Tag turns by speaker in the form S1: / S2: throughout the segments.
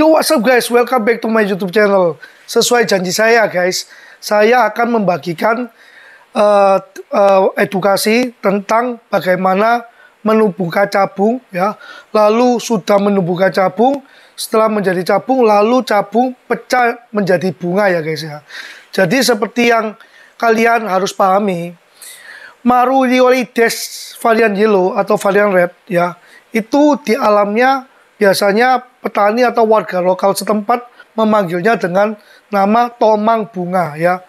S1: Yo what's up guys, welcome back to my youtube channel Sesuai janji saya guys Saya akan membagikan uh, uh, edukasi tentang bagaimana menumbuhkan cabung ya. Lalu sudah menumbuhkan cabung Setelah menjadi cabung, lalu cabung pecah menjadi bunga ya guys ya Jadi seperti yang kalian harus pahami Maruliolides varian yellow atau varian red ya itu di alamnya Biasanya petani atau warga lokal setempat memanggilnya dengan nama tomang bunga ya.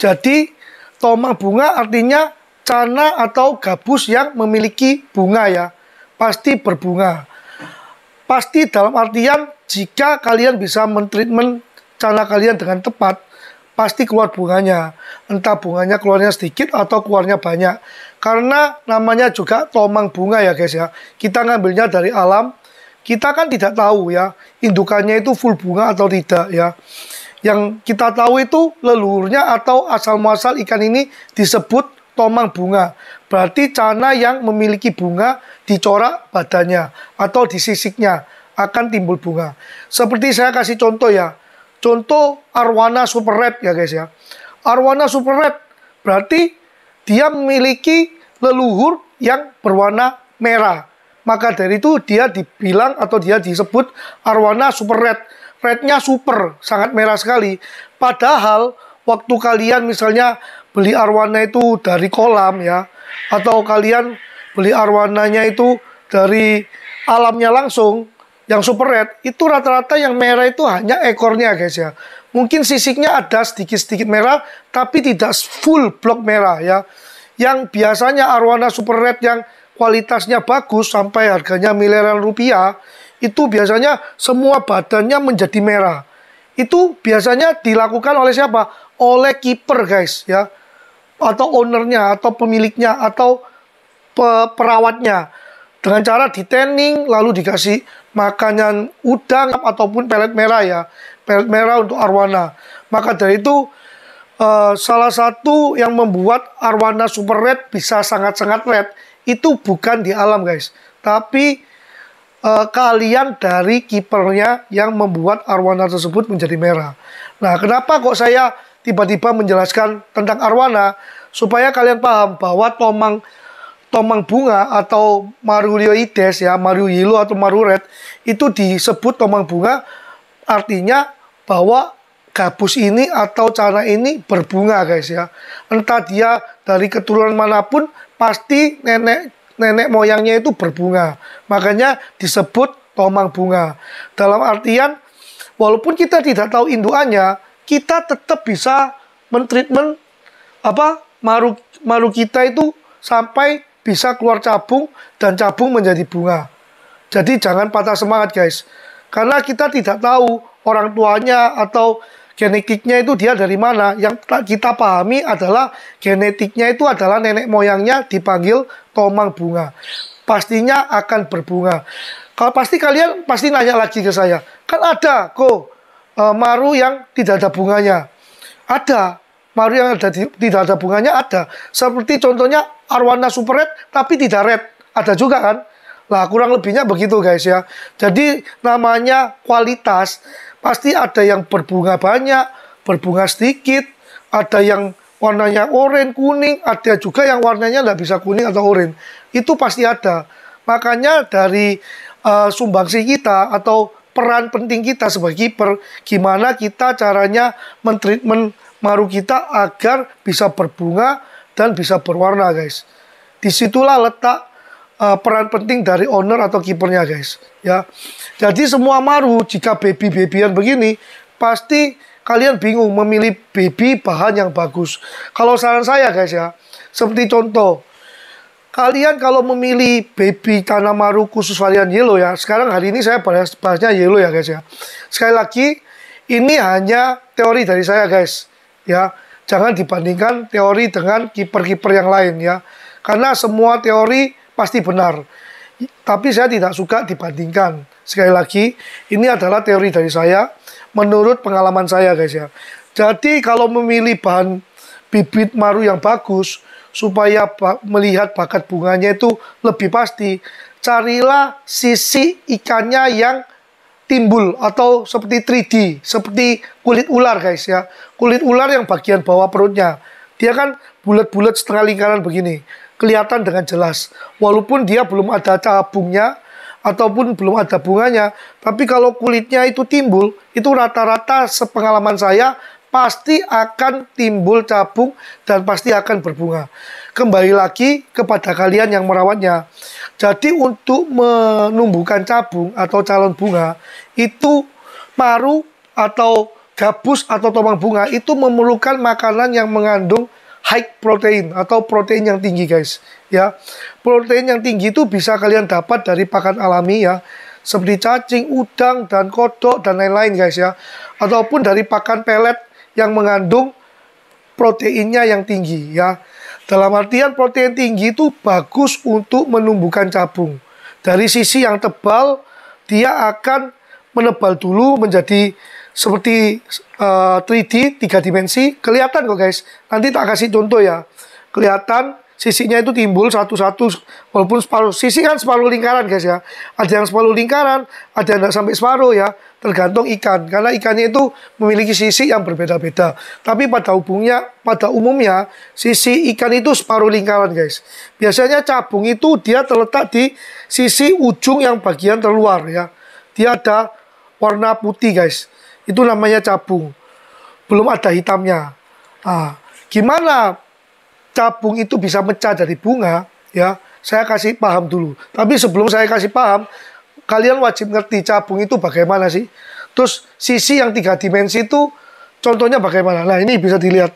S1: Jadi tomang bunga artinya cana atau gabus yang memiliki bunga ya. Pasti berbunga. Pasti dalam artian jika kalian bisa mentreatment cana kalian dengan tepat, pasti keluar bunganya. Entah bunganya keluarnya sedikit atau keluarnya banyak. Karena namanya juga tomang bunga ya guys ya. Kita ngambilnya dari alam kita kan tidak tahu ya, indukannya itu full bunga atau tidak ya. Yang kita tahu itu leluhurnya atau asal muasal ikan ini disebut tomang bunga. Berarti cana yang memiliki bunga dicorak badannya atau di sisiknya akan timbul bunga. Seperti saya kasih contoh ya. Contoh arwana super red ya guys ya. Arwana super red berarti dia memiliki leluhur yang berwarna merah. Maka dari itu dia dibilang atau dia disebut arwana super red. Rednya super, sangat merah sekali. Padahal waktu kalian misalnya beli arwana itu dari kolam ya, atau kalian beli arwananya itu dari alamnya langsung, yang super red, itu rata-rata yang merah itu hanya ekornya guys ya. Mungkin sisiknya ada sedikit-sedikit merah, tapi tidak full blok merah ya yang biasanya arwana super red yang kualitasnya bagus sampai harganya miliaran rupiah, itu biasanya semua badannya menjadi merah. Itu biasanya dilakukan oleh siapa? Oleh kiper guys ya. Atau ownernya, atau pemiliknya, atau pe perawatnya. Dengan cara ditening, lalu dikasih makanan udang ataupun pelet merah ya. Pelet merah untuk arwana. Maka dari itu, uh, salah satu yang membuat arwana super red bisa sangat-sangat red itu bukan di alam guys, tapi uh, kalian dari kipernya yang membuat arwana tersebut menjadi merah. Nah, kenapa kok saya tiba-tiba menjelaskan tentang arwana supaya kalian paham bahwa tomang tomang bunga atau marulioides ya, maru atau maruret itu disebut tomang bunga artinya bahwa gabus ini atau cana ini berbunga guys ya. Entah dia dari keturunan manapun pasti nenek nenek moyangnya itu berbunga. Makanya disebut tomang bunga. Dalam artian walaupun kita tidak tahu induannya, kita tetap bisa mentreatment apa maru maru kita itu sampai bisa keluar cabung dan cabung menjadi bunga. Jadi jangan patah semangat guys. Karena kita tidak tahu orang tuanya atau genetiknya itu dia dari mana? Yang kita pahami adalah genetiknya itu adalah nenek moyangnya dipanggil tomang bunga. Pastinya akan berbunga. Kalau pasti kalian pasti nanya lagi ke saya, kan ada kok e, maru yang tidak ada bunganya. Ada maru yang ada di, tidak ada bunganya ada. Seperti contohnya arwana super red tapi tidak red. Ada juga kan? Lah kurang lebihnya begitu guys ya. Jadi namanya kualitas pasti ada yang berbunga banyak, berbunga sedikit, ada yang warnanya oranye, kuning, ada juga yang warnanya nggak bisa kuning atau oranye. Itu pasti ada. Makanya dari uh, sumbangsi kita atau peran penting kita sebagai kiper, gimana kita caranya mentreatment maru kita agar bisa berbunga dan bisa berwarna, guys. Disitulah letak uh, peran penting dari owner atau kipernya guys ya jadi semua maru jika baby babyan begini pasti kalian bingung memilih baby bahan yang bagus kalau saran saya guys ya seperti contoh kalian kalau memilih baby tanah maru khusus varian yellow ya sekarang hari ini saya bahas bahasnya yellow ya guys ya sekali lagi ini hanya teori dari saya guys ya jangan dibandingkan teori dengan kiper-kiper yang lain ya karena semua teori pasti benar. Tapi saya tidak suka dibandingkan. Sekali lagi, ini adalah teori dari saya menurut pengalaman saya guys ya. Jadi kalau memilih bahan bibit maru yang bagus supaya melihat bakat bunganya itu lebih pasti, carilah sisi ikannya yang timbul atau seperti 3D, seperti kulit ular guys ya. Kulit ular yang bagian bawah perutnya dia kan bulat-bulat setengah lingkaran begini. Kelihatan dengan jelas. Walaupun dia belum ada cabungnya, ataupun belum ada bunganya. Tapi kalau kulitnya itu timbul, itu rata-rata sepengalaman saya pasti akan timbul cabung dan pasti akan berbunga. Kembali lagi kepada kalian yang merawatnya. Jadi untuk menumbuhkan cabung atau calon bunga itu paru atau gabus atau tomang bunga itu memerlukan makanan yang mengandung high protein atau protein yang tinggi guys ya protein yang tinggi itu bisa kalian dapat dari pakan alami ya seperti cacing, udang, dan kodok dan lain-lain guys ya ataupun dari pakan pelet yang mengandung proteinnya yang tinggi ya dalam artian protein tinggi itu bagus untuk menumbuhkan cabung dari sisi yang tebal dia akan menebal dulu menjadi seperti uh, eh, 3D, tiga dimensi, kelihatan kok guys. Nanti tak kasih contoh ya. Kelihatan sisinya itu timbul satu-satu walaupun separuh. Sisi kan separuh lingkaran guys ya. Ada yang separuh lingkaran, ada yang sampai separuh ya. Tergantung ikan. Karena ikannya itu memiliki sisi yang berbeda-beda. Tapi pada umumnya, pada umumnya sisi ikan itu separuh lingkaran guys. Biasanya cabung itu dia terletak di sisi ujung yang bagian terluar ya. Dia ada warna putih guys itu namanya cabung. Belum ada hitamnya. Nah, gimana cabung itu bisa mecah dari bunga? Ya, saya kasih paham dulu. Tapi sebelum saya kasih paham, kalian wajib ngerti cabung itu bagaimana sih. Terus sisi yang tiga dimensi itu contohnya bagaimana? Nah, ini bisa dilihat.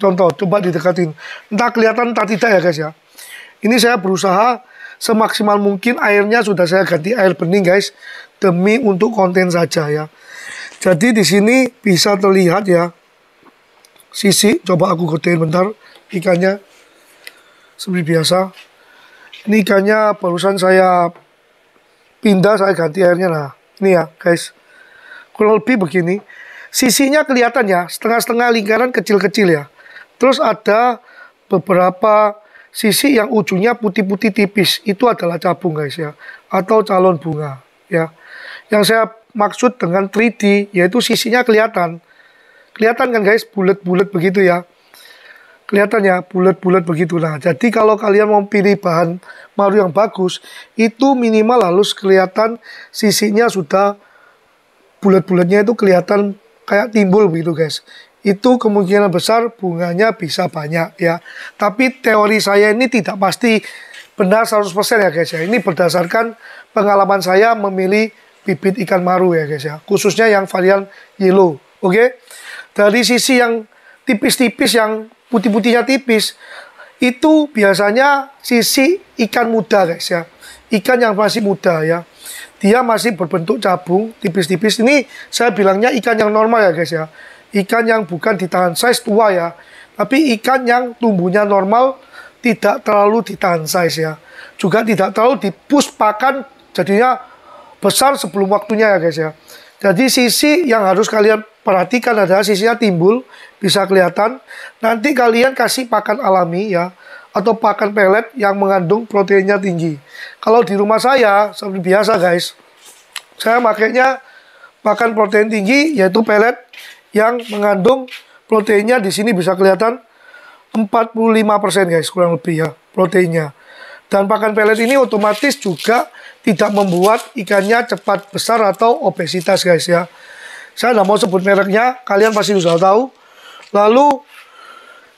S1: Contoh, coba didekatin. Entah kelihatan, entah tidak ya guys ya. Ini saya berusaha semaksimal mungkin airnya sudah saya ganti air bening guys demi untuk konten saja ya jadi di sini bisa terlihat ya sisi coba aku gedein bentar ikannya seperti biasa ini ikannya barusan saya pindah saya ganti airnya nah ini ya guys kurang lebih begini sisinya kelihatan ya setengah-setengah lingkaran kecil-kecil ya terus ada beberapa sisi yang ujungnya putih-putih tipis itu adalah cabung guys ya atau calon bunga ya yang saya maksud dengan 3D yaitu sisinya kelihatan. Kelihatan kan guys bulat-bulat begitu ya. Kelihatan ya bulat-bulat begitu. Nah, jadi kalau kalian mau pilih bahan maru yang bagus, itu minimal halus kelihatan sisinya sudah bulat-bulatnya itu kelihatan kayak timbul begitu guys itu kemungkinan besar bunganya bisa banyak ya. Tapi teori saya ini tidak pasti benar 100% ya guys ya. Ini berdasarkan pengalaman saya memilih bibit ikan maru ya guys ya. Khususnya yang varian yellow. Oke. Dari sisi yang tipis-tipis yang putih-putihnya tipis itu biasanya sisi ikan muda guys ya. Ikan yang masih muda ya. Dia masih berbentuk cabung tipis-tipis. Ini saya bilangnya ikan yang normal ya guys ya. Ikan yang bukan ditahan size tua ya. Tapi ikan yang tumbuhnya normal tidak terlalu ditahan size ya. Juga tidak terlalu dipus pakan jadinya besar sebelum waktunya ya guys ya. Jadi sisi yang harus kalian perhatikan adalah sisinya timbul, bisa kelihatan. Nanti kalian kasih pakan alami ya, atau pakan pelet yang mengandung proteinnya tinggi. Kalau di rumah saya, seperti biasa guys, saya makanya pakan protein tinggi yaitu pelet yang mengandung proteinnya di sini bisa kelihatan 45% guys kurang lebih ya proteinnya. Dan pakan pelet ini otomatis juga tidak membuat ikannya cepat besar atau obesitas guys ya. Saya nggak mau sebut mereknya, kalian pasti sudah tahu. Lalu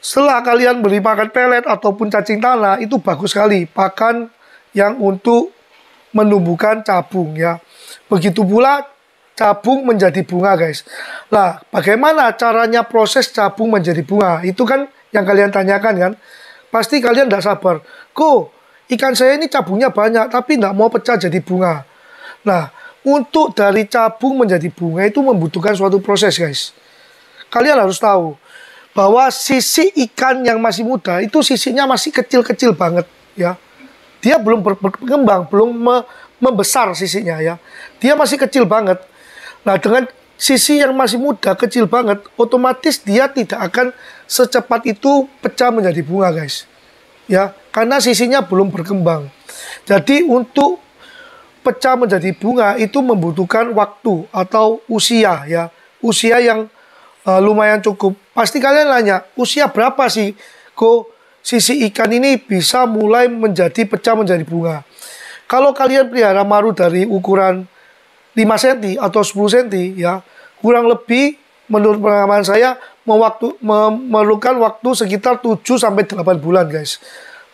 S1: setelah kalian beli pakan pelet ataupun cacing tanah itu bagus sekali pakan yang untuk menumbuhkan cabung ya. Begitu pula cabung menjadi bunga guys. lah bagaimana caranya proses cabung menjadi bunga? Itu kan yang kalian tanyakan kan. Pasti kalian tidak sabar. Kok ikan saya ini cabungnya banyak tapi tidak mau pecah jadi bunga. Nah, untuk dari cabung menjadi bunga itu membutuhkan suatu proses, guys. Kalian harus tahu bahwa sisi ikan yang masih muda itu sisinya masih kecil-kecil banget, ya. Dia belum berkembang, belum me membesar sisinya, ya. Dia masih kecil banget. Nah, dengan sisi yang masih muda, kecil banget, otomatis dia tidak akan secepat itu pecah menjadi bunga, guys ya karena sisinya belum berkembang. Jadi untuk pecah menjadi bunga itu membutuhkan waktu atau usia ya usia yang uh, lumayan cukup. Pasti kalian nanya usia berapa sih kok sisi ikan ini bisa mulai menjadi pecah menjadi bunga. Kalau kalian pelihara maru dari ukuran 5 cm atau 10 cm ya kurang lebih menurut pengalaman saya mewaktu, memerlukan waktu sekitar 7 sampai 8 bulan guys.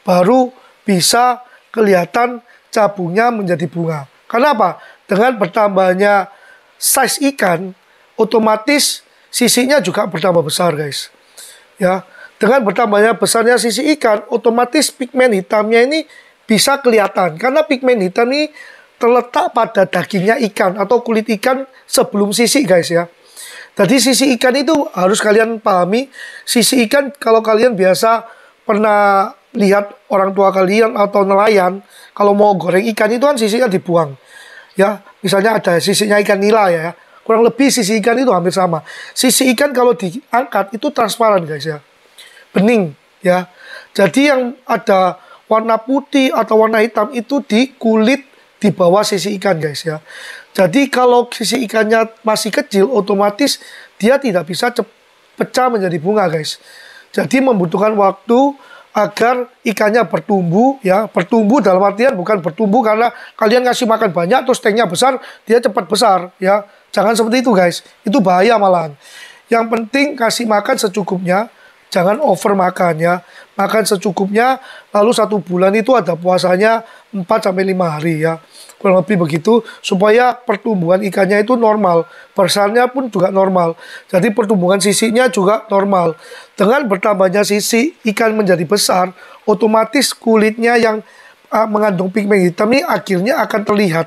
S1: Baru bisa kelihatan cabungnya menjadi bunga. Kenapa? Dengan bertambahnya size ikan, otomatis sisinya juga bertambah besar guys. Ya, dengan bertambahnya besarnya sisi ikan, otomatis pigmen hitamnya ini bisa kelihatan. Karena pigmen hitam ini terletak pada dagingnya ikan atau kulit ikan sebelum sisi guys ya. Jadi sisi ikan itu harus kalian pahami. Sisi ikan kalau kalian biasa pernah lihat orang tua kalian atau nelayan kalau mau goreng ikan itu kan sisi sisinya dibuang. Ya, misalnya ada sisinya ikan nila ya. Kurang lebih sisi ikan itu hampir sama. Sisi ikan kalau diangkat itu transparan guys ya. Bening ya. Jadi yang ada warna putih atau warna hitam itu di kulit di bawah sisi ikan guys ya. Jadi kalau sisi ikannya masih kecil, otomatis dia tidak bisa pecah menjadi bunga, guys. Jadi membutuhkan waktu agar ikannya bertumbuh ya bertumbuh dalam artian bukan bertumbuh karena kalian ngasih makan banyak terus tanknya besar dia cepat besar ya jangan seperti itu guys itu bahaya malahan yang penting kasih makan secukupnya jangan over makannya, makan secukupnya, lalu satu bulan itu ada puasanya 4 sampai 5 hari ya. Kurang lebih begitu supaya pertumbuhan ikannya itu normal, besarnya pun juga normal. Jadi pertumbuhan sisinya juga normal. Dengan bertambahnya sisi ikan menjadi besar, otomatis kulitnya yang ah, mengandung pigmen hitam ini akhirnya akan terlihat.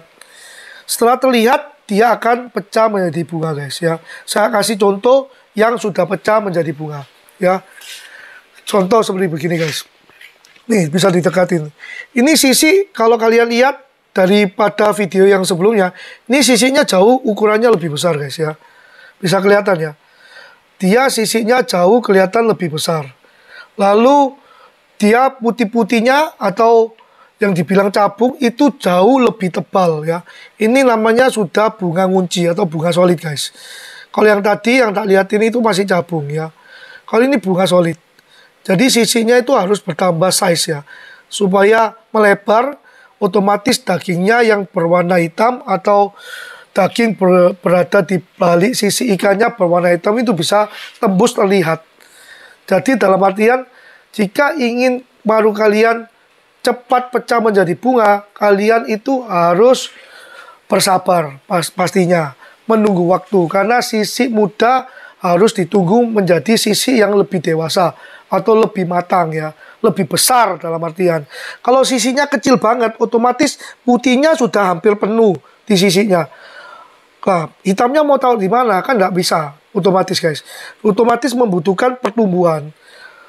S1: Setelah terlihat dia akan pecah menjadi bunga guys ya. Saya kasih contoh yang sudah pecah menjadi bunga ya. Contoh seperti begini guys. Nih bisa didekatin. Ini sisi kalau kalian lihat daripada video yang sebelumnya, ini sisinya jauh ukurannya lebih besar guys ya. Bisa kelihatan ya. Dia sisinya jauh kelihatan lebih besar. Lalu dia putih-putihnya atau yang dibilang cabung itu jauh lebih tebal ya. Ini namanya sudah bunga ngunci atau bunga solid guys. Kalau yang tadi yang tak lihat ini itu masih cabung ya. Kalau ini bunga solid. Jadi sisinya itu harus bertambah size ya. Supaya melebar, otomatis dagingnya yang berwarna hitam atau daging ber, berada di balik sisi ikannya berwarna hitam itu bisa tembus terlihat. Jadi dalam artian jika ingin baru kalian cepat pecah menjadi bunga, kalian itu harus bersabar pas, pastinya menunggu waktu karena sisi muda harus ditunggu menjadi sisi yang lebih dewasa atau lebih matang ya, lebih besar dalam artian. Kalau sisinya kecil banget, otomatis putihnya sudah hampir penuh di sisinya. Nah, hitamnya mau tahu di mana kan nggak bisa, otomatis guys. Otomatis membutuhkan pertumbuhan.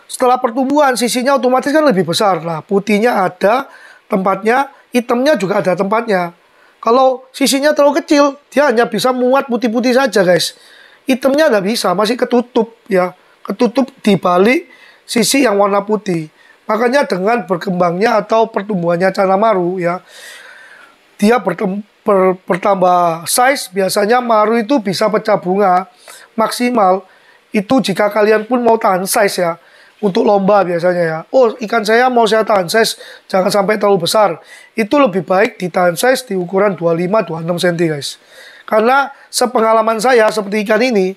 S1: Setelah pertumbuhan, sisinya otomatis kan lebih besar. Nah, putihnya ada tempatnya, hitamnya juga ada tempatnya. Kalau sisinya terlalu kecil, dia hanya bisa muat putih-putih saja guys itemnya nggak bisa, masih ketutup ya, ketutup di balik sisi yang warna putih. Makanya dengan berkembangnya atau pertumbuhannya canamaru ya, dia bertambah size, biasanya maru itu bisa pecah bunga maksimal itu jika kalian pun mau tahan size ya untuk lomba biasanya ya. Oh, ikan saya mau saya tahan size, jangan sampai terlalu besar. Itu lebih baik ditahan size di ukuran 25 26 cm, guys. Karena sepengalaman saya seperti ikan ini,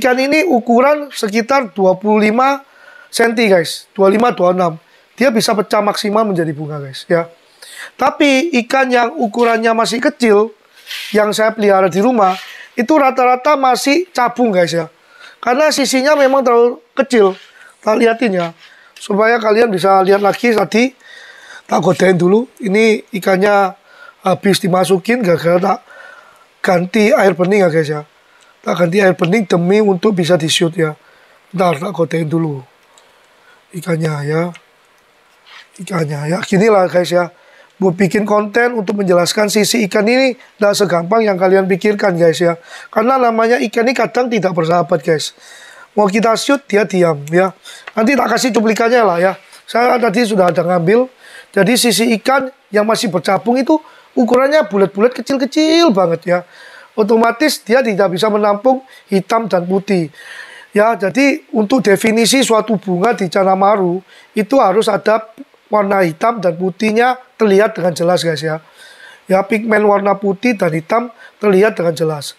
S1: ikan ini ukuran sekitar 25 cm guys, 25 26. Dia bisa pecah maksimal menjadi bunga guys ya. Tapi ikan yang ukurannya masih kecil yang saya pelihara di rumah itu rata-rata masih cabung guys ya. Karena sisinya memang terlalu kecil. Kita lihatin ya. Supaya kalian bisa lihat lagi tadi tak godain dulu. Ini ikannya habis dimasukin gara-gara tak ganti air bening ya guys ya tak ganti air bening demi untuk bisa di shoot ya ntar tak kotein dulu ikannya ya ikannya ya gini lah guys ya buat bikin konten untuk menjelaskan sisi ikan ini tidak segampang yang kalian pikirkan guys ya karena namanya ikan ini kadang tidak bersahabat guys mau kita shoot dia diam ya nanti tak kasih cuplikannya lah ya saya tadi sudah ada ngambil jadi sisi ikan yang masih bercabung itu ukurannya bulat-bulat kecil-kecil banget ya. Otomatis dia tidak bisa menampung hitam dan putih. Ya, jadi untuk definisi suatu bunga di Canamaru itu harus ada warna hitam dan putihnya terlihat dengan jelas guys ya. Ya, pigmen warna putih dan hitam terlihat dengan jelas.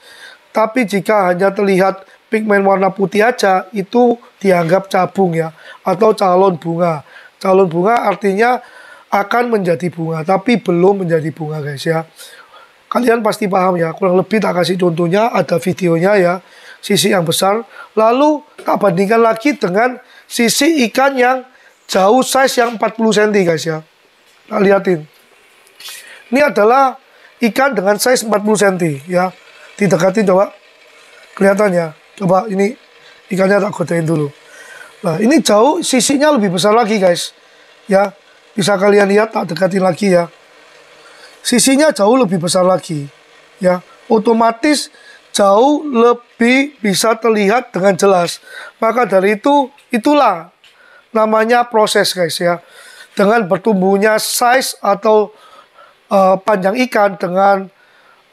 S1: Tapi jika hanya terlihat pigmen warna putih aja itu dianggap cabung ya atau calon bunga. Calon bunga artinya akan menjadi bunga, tapi belum menjadi bunga guys ya. Kalian pasti paham ya, kurang lebih tak kasih contohnya, ada videonya ya, sisi yang besar. Lalu tak bandingkan lagi dengan sisi ikan yang jauh size yang 40 cm guys ya. Nah, lihatin. Ini adalah ikan dengan size 40 cm ya. Didekatin coba. Kelihatannya. Coba ini ikannya tak godain dulu. Nah, ini jauh sisinya lebih besar lagi guys. Ya, bisa kalian lihat tak dekatin lagi ya sisinya jauh lebih besar lagi ya otomatis jauh lebih bisa terlihat dengan jelas maka dari itu itulah namanya proses guys ya dengan bertumbuhnya size atau uh, panjang ikan dengan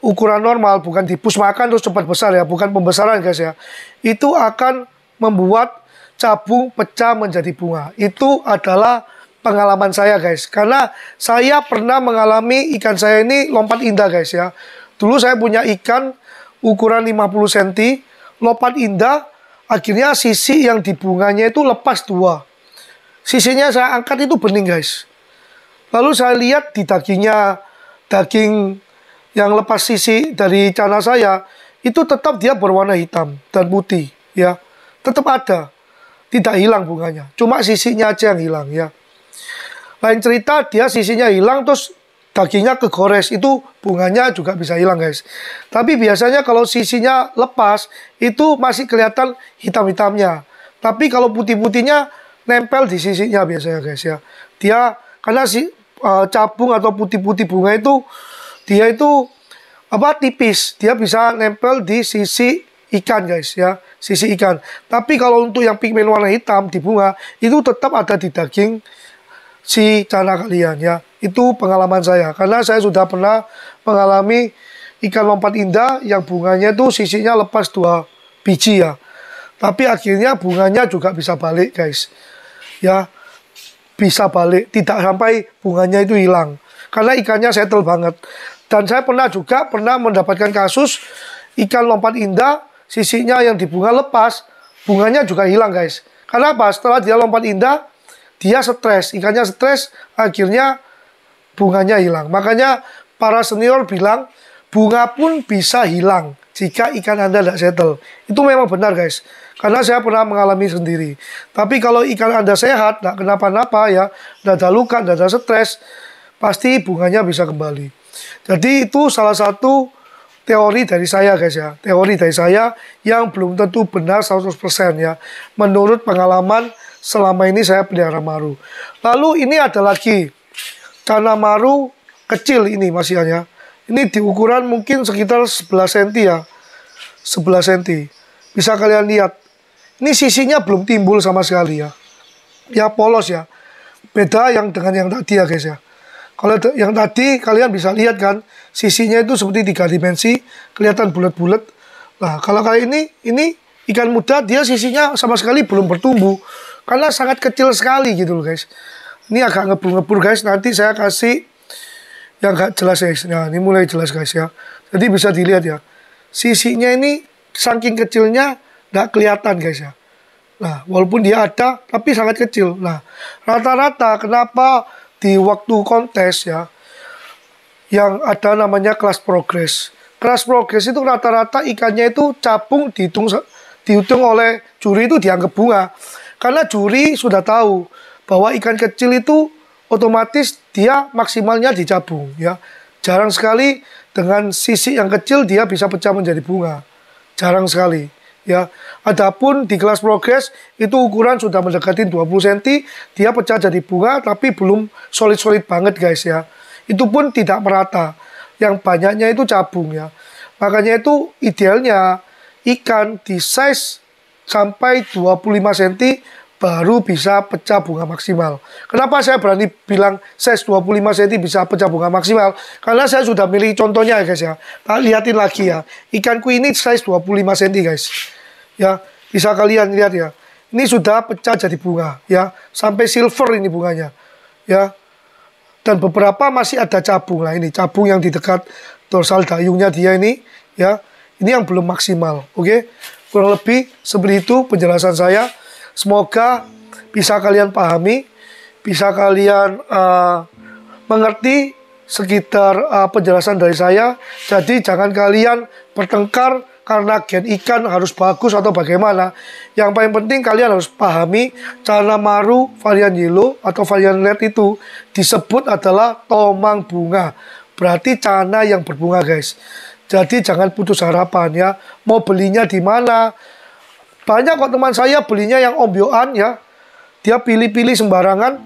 S1: ukuran normal bukan dipus makan terus cepat besar ya bukan pembesaran guys ya itu akan membuat cabung pecah menjadi bunga itu adalah pengalaman saya guys. Karena saya pernah mengalami ikan saya ini lompat indah guys ya. Dulu saya punya ikan ukuran 50 cm, lompat indah, akhirnya sisi yang di bunganya itu lepas dua. Sisinya saya angkat itu bening guys. Lalu saya lihat di dagingnya, daging yang lepas sisi dari cana saya, itu tetap dia berwarna hitam dan putih ya. Tetap ada, tidak hilang bunganya, cuma sisinya aja yang hilang ya. Lain cerita dia sisinya hilang terus dagingnya kegores itu bunganya juga bisa hilang guys. Tapi biasanya kalau sisinya lepas itu masih kelihatan hitam-hitamnya. Tapi kalau putih-putihnya nempel di sisinya biasanya guys ya. Dia karena si uh, eh, capung atau putih-putih bunga itu dia itu apa tipis, dia bisa nempel di sisi ikan guys ya, sisi ikan. Tapi kalau untuk yang pigmen warna hitam di bunga itu tetap ada di daging si cana kalian ya. Itu pengalaman saya karena saya sudah pernah mengalami ikan lompat indah yang bunganya itu sisinya lepas dua biji ya. Tapi akhirnya bunganya juga bisa balik guys. Ya. Bisa balik, tidak sampai bunganya itu hilang. Karena ikannya settle banget. Dan saya pernah juga pernah mendapatkan kasus ikan lompat indah sisinya yang dibunga lepas, bunganya juga hilang guys. Karena apa? Setelah dia lompat indah, dia stres, ikannya stres, akhirnya bunganya hilang. Makanya para senior bilang bunga pun bisa hilang jika ikan Anda tidak settle. Itu memang benar guys, karena saya pernah mengalami sendiri. Tapi kalau ikan Anda sehat, tidak kenapa-napa ya, tidak ada luka, tidak ada stres, pasti bunganya bisa kembali. Jadi itu salah satu teori dari saya guys ya, teori dari saya yang belum tentu benar 100% ya, menurut pengalaman selama ini saya pelihara maru. Lalu ini ada lagi tanah maru kecil ini masih hanya. Ini di ukuran mungkin sekitar 11 cm ya. 11 cm. Bisa kalian lihat. Ini sisinya belum timbul sama sekali ya. Ya polos ya. Beda yang dengan yang tadi ya guys ya. Kalau yang tadi kalian bisa lihat kan sisinya itu seperti tiga dimensi, kelihatan bulat-bulat. Nah, kalau kali ini ini ikan muda dia sisinya sama sekali belum bertumbuh karena sangat kecil sekali gitu loh guys ini agak ngebul-ngebul guys nanti saya kasih yang gak jelas guys nah ini mulai jelas guys ya jadi bisa dilihat ya sisinya ini saking kecilnya gak kelihatan guys ya nah walaupun dia ada tapi sangat kecil nah rata-rata kenapa di waktu kontes ya yang ada namanya kelas progres kelas progres itu rata-rata ikannya itu capung dihitung dihitung oleh juri itu dianggap bunga karena juri sudah tahu bahwa ikan kecil itu otomatis dia maksimalnya dicabung ya. Jarang sekali dengan sisi yang kecil dia bisa pecah menjadi bunga. Jarang sekali ya. Adapun di kelas progres itu ukuran sudah mendekati 20 cm, dia pecah jadi bunga tapi belum solid-solid banget guys ya. Itu pun tidak merata. Yang banyaknya itu cabung ya. Makanya itu idealnya ikan di size sampai 25 cm baru bisa pecah bunga maksimal. Kenapa saya berani bilang size 25 cm bisa pecah bunga maksimal? Karena saya sudah milih contohnya ya guys ya. Nah, lihatin lagi ya. Ikanku ini size 25 cm guys. Ya, bisa kalian lihat ya. Ini sudah pecah jadi bunga ya. Sampai silver ini bunganya. Ya. Dan beberapa masih ada cabung lah ini. Cabung yang di dekat dorsal dayungnya dia ini ya. Ini yang belum maksimal. Oke. Okay? Kurang lebih seperti itu penjelasan saya. Semoga bisa kalian pahami, bisa kalian uh, mengerti sekitar uh, penjelasan dari saya. Jadi jangan kalian bertengkar karena gen ikan harus bagus atau bagaimana. Yang paling penting kalian harus pahami cara maru varian yellow atau varian red itu disebut adalah tomang bunga. Berarti cana yang berbunga guys. Jadi jangan putus harapan ya. Mau belinya di mana? Banyak kok teman saya belinya yang ombyoan ya. Dia pilih-pilih sembarangan.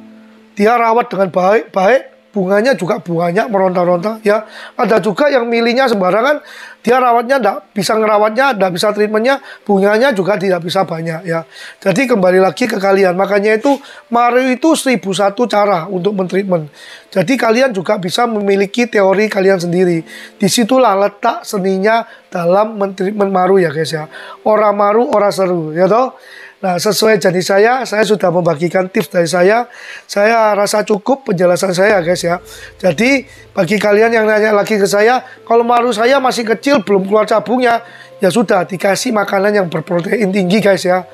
S1: Dia rawat dengan baik-baik bunganya juga bunganya meronta-ronta ya ada juga yang milihnya sembarangan dia rawatnya tidak bisa ngerawatnya tidak bisa treatmentnya bunganya juga tidak bisa banyak ya jadi kembali lagi ke kalian makanya itu Mario itu seribu satu cara untuk mentreatment jadi kalian juga bisa memiliki teori kalian sendiri disitulah letak seninya dalam mentreatment Maru ya guys ya ora Maru ora seru ya toh Nah, sesuai janji saya, saya sudah membagikan tips dari saya. Saya rasa cukup penjelasan saya, guys ya. Jadi, bagi kalian yang nanya lagi ke saya, kalau maru saya masih kecil belum keluar cabungnya, ya sudah dikasih makanan yang berprotein tinggi, guys ya.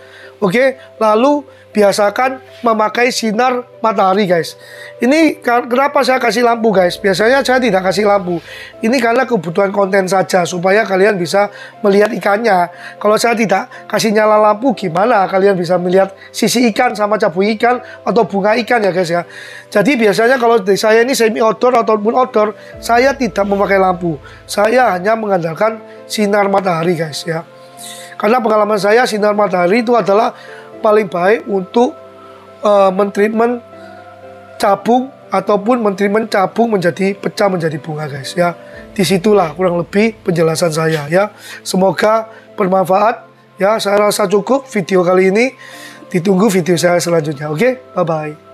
S1: Oke, lalu biasakan memakai sinar matahari, guys. Ini kenapa saya kasih lampu, guys? Biasanya saya tidak kasih lampu. Ini karena kebutuhan konten saja supaya kalian bisa melihat ikannya. Kalau saya tidak kasih nyala lampu, gimana kalian bisa melihat sisi ikan sama cabut ikan atau bunga ikan ya, guys ya. Jadi biasanya kalau saya ini semi outdoor ataupun outdoor, saya tidak memakai lampu. Saya hanya mengandalkan sinar matahari, guys ya. Karena pengalaman saya sinar matahari itu adalah paling baik untuk uh, mentreatment cabung ataupun mentreatment cabung menjadi pecah menjadi bunga guys ya. Disitulah kurang lebih penjelasan saya ya. Semoga bermanfaat ya. Saya rasa cukup video kali ini. Ditunggu video saya selanjutnya. Oke, okay? bye bye.